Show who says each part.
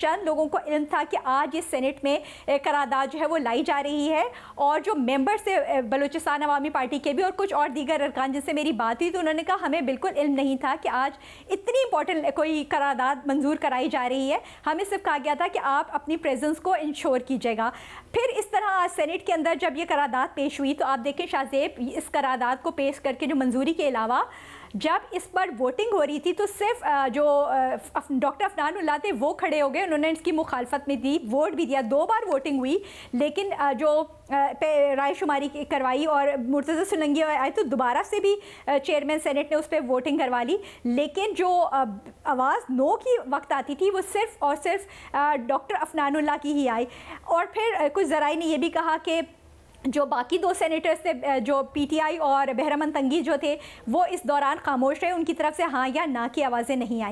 Speaker 1: चंद लोगों को इल्म था कि आज ये सेनेट में करारदाद जो है वो लाई जा रही है और जो मेंबर्स थे बलूचिस्तान अवामी पार्टी के भी और कुछ और दीगर अरकान जिनसे मेरी बात हुई तो उन्होंने कहा हमें बिल्कुल इल्म नहीं था कि आज इतनी इंपॉर्टेंट कोई करारदाद मंजूर कराई जा रही है हमें सिर्फ कहा गया था कि आप अपनी प्रेजेंस को इंश्योर कीजिएगा फिर इस सेनेट के अंदर जब ये करारदाद पेश हुई तो आप देखें शाहजेब इस करारदाद को पेश करके जो मंजूरी के अलावा जब इस पर वोटिंग हो रही थी तो सिर्फ जो डॉक्टर अफनान उल्ला थे वो खड़े हो गए उन्होंने इसकी मुखालफत में दी वोट भी दिया दो बार वोटिंग हुई लेकिन जो राय शुमारी करवाई और मुर्तज़ा सुलंगी आए तो दोबारा से भी चेयरमैन सेनेट ने उस पर वोटिंग करवा ली लेकिन जो आवाज़ नो की वक्त आती थी वो सिर्फ और सिर्फ डॉक्टर अफनान की ही आई और फिर कुछ ज़राई ने यह भी कहा कि जो बाकी दो सेनेटर्स थे जो पीटीआई और बहरमन तंगी जो थे वो इस दौरान खामोश रहे उनकी तरफ से हाँ या ना की आवाज़ें नहीं आई